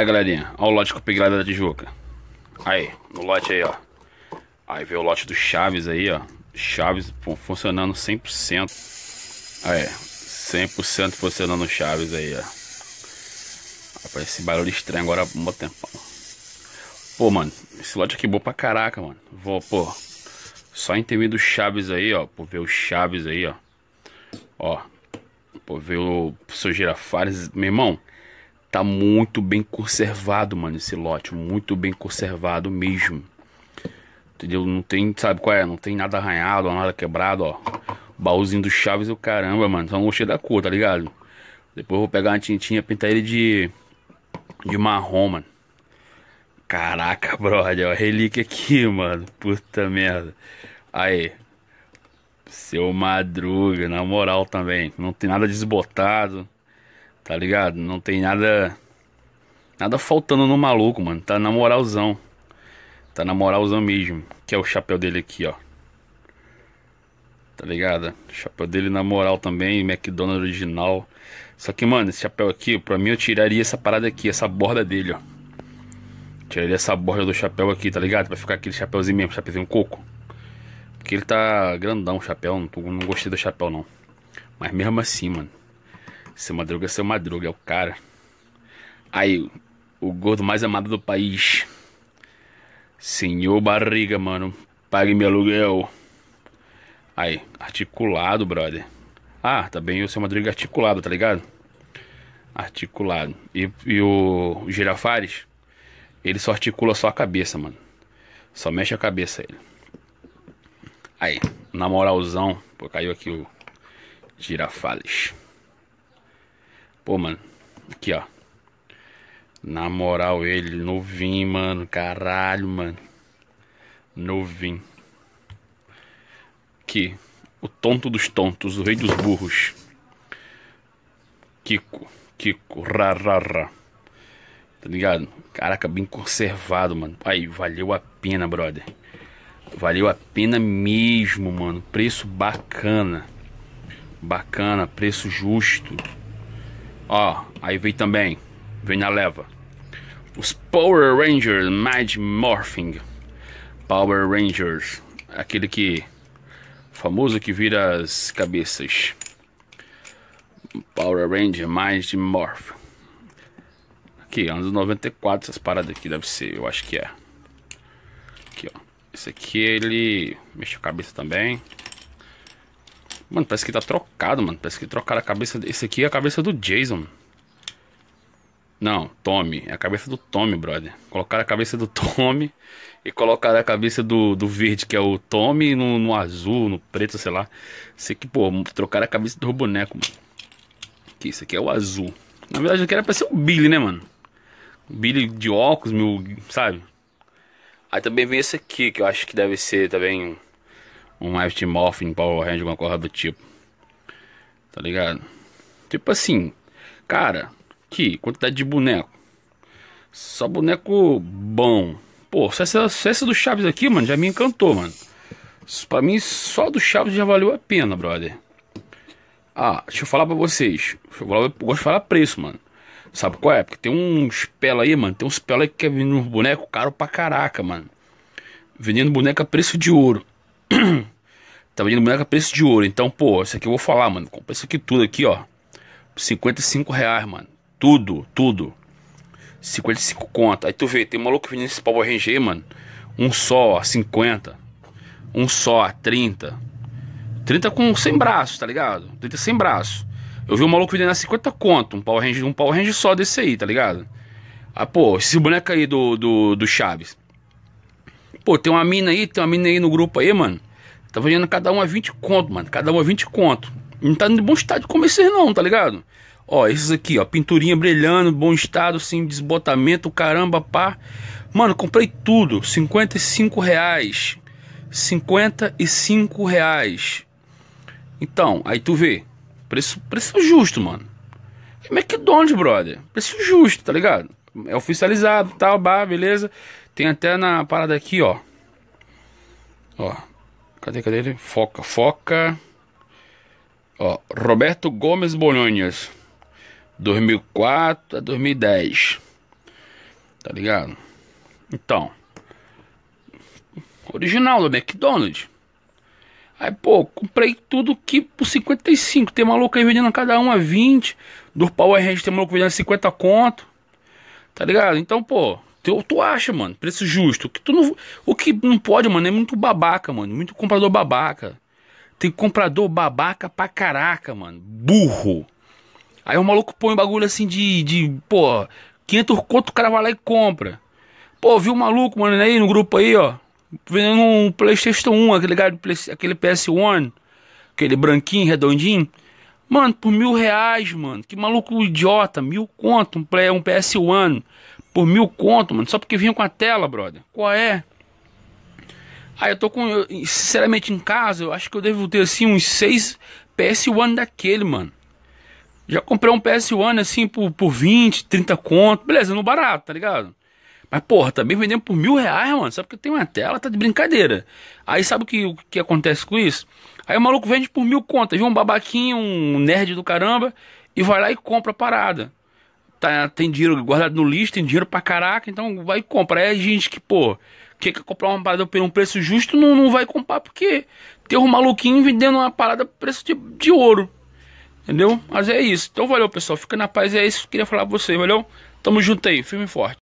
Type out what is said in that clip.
Aí galerinha, olha o lote que pegada peguei lá da Tijuca Aí, no lote aí ó Aí veio o lote do Chaves aí ó Chaves pô, funcionando 100% Aí, 100% funcionando Chaves aí ó Rapaz, esse barulho estranho agora há um tempo. Pô mano, esse lote aqui é bom pra caraca mano Vou, pô Só em termos do Chaves aí ó Pô, ver o Chaves aí ó Ó Pô, ver o seu Girafales Meu irmão Tá muito bem conservado, mano, esse lote. Muito bem conservado mesmo. Entendeu? Não tem, sabe qual é? Não tem nada arranhado, nada quebrado, ó. Baúzinho do Chaves e o caramba, mano. Só não gostei da cor, tá ligado? Depois eu vou pegar uma tintinha e pintar ele de, de marrom, mano. Caraca, brother. Ó, relíquia aqui, mano. Puta merda. Aí. Seu Madruga, na moral também. Não tem nada desbotado. Tá ligado? Não tem nada. Nada faltando no maluco, mano. Tá na moralzão. Tá na moralzão mesmo. Que é o chapéu dele aqui, ó. Tá ligado? O chapéu dele na moral também. McDonald's original. Só que, mano, esse chapéu aqui, pra mim eu tiraria essa parada aqui, essa borda dele, ó. Tiraria essa borda do chapéu aqui, tá ligado? Pra ficar aquele chapéuzinho mesmo, chapéuzinho coco. Porque ele tá grandão o chapéu, não, não gostei do chapéu não. Mas mesmo assim, mano. Seu Madruga é seu Madruga, é o cara. Aí, o gordo mais amado do país. Senhor Barriga, mano. Pague meu aluguel. Aí, articulado, brother. Ah, tá bem o seu Madruga articulado, tá ligado? Articulado. E, e o, o Girafares, ele só articula só a cabeça, mano. Só mexe a cabeça ele. Aí, na moralzão, pô, caiu aqui o Girafales. Pô, mano. Aqui, ó. Na moral, ele novinho, mano. Caralho, mano. Novinho. Aqui. O tonto dos tontos, o rei dos burros. Kiko. Kiko. Rarará. Tá ligado? Caraca, bem conservado, mano. Aí, valeu a pena, brother. Valeu a pena mesmo, mano. Preço bacana. Bacana, preço justo. Ó, aí vem também, vem na leva. Os Power Rangers Mad Morphing. Power Rangers, aquele que famoso que vira as cabeças. Power Ranger Mad Morph. Aqui, anos 94 essas paradas aqui deve ser, eu acho que é. Aqui, ó. Esse aqui ele mexe a cabeça também. Mano, parece que tá trocado, mano. Parece que trocaram a cabeça. Esse aqui é a cabeça do Jason. Não, Tommy. É a cabeça do Tommy, brother. Colocaram a cabeça do Tommy e colocaram a cabeça do, do verde, que é o Tommy, no, no azul, no preto, sei lá. Sei que, pô, trocaram a cabeça do boneco, mano. Que isso aqui é o azul. Na verdade, aqui era pra ser o Billy, né, mano? O Billy de óculos, meu, sabe? Aí também vem esse aqui, que eu acho que deve ser também. Tá um Mighty Morphin, Power Range, alguma coisa do tipo. Tá ligado? Tipo assim, cara, que quantidade de boneco. Só boneco bom. Pô, se essa, se essa do Chaves aqui, mano, já me encantou, mano. Pra mim, só do Chaves já valeu a pena, brother. Ah, deixa eu falar pra vocês. Eu gosto de falar preço, mano. Sabe qual é? Porque tem uns pela aí, mano. Tem uns pela aí que quer vir um boneco caro pra caraca, mano. Vendendo boneco a preço de ouro. Tá vendendo boneca preço de ouro. Então, pô, isso aqui eu vou falar, mano. Compra isso aqui tudo aqui, ó. 55 reais, mano. Tudo, tudo. 55 conta Aí tu vê, tem um maluco vendendo esse Power Ranger, mano. Um só, ó, 50. Um só, 30. 30 com 100 braços, tá ligado? 30 sem braço. Eu vi um maluco vendendo a 50 conto. Um Power Ranger, um Power range só desse aí, tá ligado? Ah, pô, esse boneco aí do, do, do Chaves. Pô, tem uma mina aí, tem uma mina aí no grupo aí, mano. Tá vendendo cada um a 20 conto, mano. Cada um a 20 conto. Não tá em bom estado como esses não, tá ligado? Ó, esses aqui, ó. Pinturinha brilhando, bom estado, sem desbotamento, caramba, pá. Mano, comprei tudo. 55 reais. 55 reais. Então, aí tu vê. Preço, preço justo, mano. É McDonald's, brother. Preço justo, tá ligado? É oficializado, tal, tá, bar, beleza. Tem até na parada aqui, ó. Ó, Cadê, cadê ele? Foca, foca. Ó, Roberto Gomes Bolonhas. 2004 a 2010. Tá ligado? Então. Original do McDonald's. Aí, pô, comprei tudo que por 55. Tem maluco aí vendendo cada um a 20. Do Power Rangers tem maluco vendendo 50 conto. Tá ligado? Então, pô, Tu, tu acha, mano, preço justo. O que, tu não, o que não pode, mano, é muito babaca, mano. Muito comprador babaca. Tem comprador babaca pra caraca, mano. Burro. Aí o maluco põe um bagulho assim de, de pô, 500 conto, o cara vai lá e compra. Pô, viu o maluco, mano, aí no grupo aí, ó. Vendendo um Playstation 1, aquele, aquele PS1. Aquele branquinho, redondinho. Mano, por mil reais, mano. Que maluco idiota. Mil conto, um, um PS1 por mil conto, mano, só porque vinha com a tela, brother. Qual é? aí eu tô com. Eu, sinceramente, em casa, eu acho que eu devo ter assim uns seis PS1 daquele, mano. Já comprei um PS1 assim por, por 20, 30 conto. Beleza, no barato, tá ligado? Mas, porra, também vendendo por mil reais, mano. só porque tem uma tela, tá de brincadeira. Aí sabe o que, o que acontece com isso? Aí o maluco vende por mil contas, viu? Um babaquinho, um nerd do caramba, e vai lá e compra a parada tá, tem dinheiro guardado no lixo, tem dinheiro pra caraca, então vai comprar. É gente que, pô, quer comprar uma parada por um preço justo, não, não vai comprar porque tem um maluquinho vendendo uma parada por preço de, de ouro. Entendeu? Mas é isso. Então valeu, pessoal. Fica na paz. É isso que eu queria falar pra vocês. Valeu? Tamo junto aí. Firme e forte.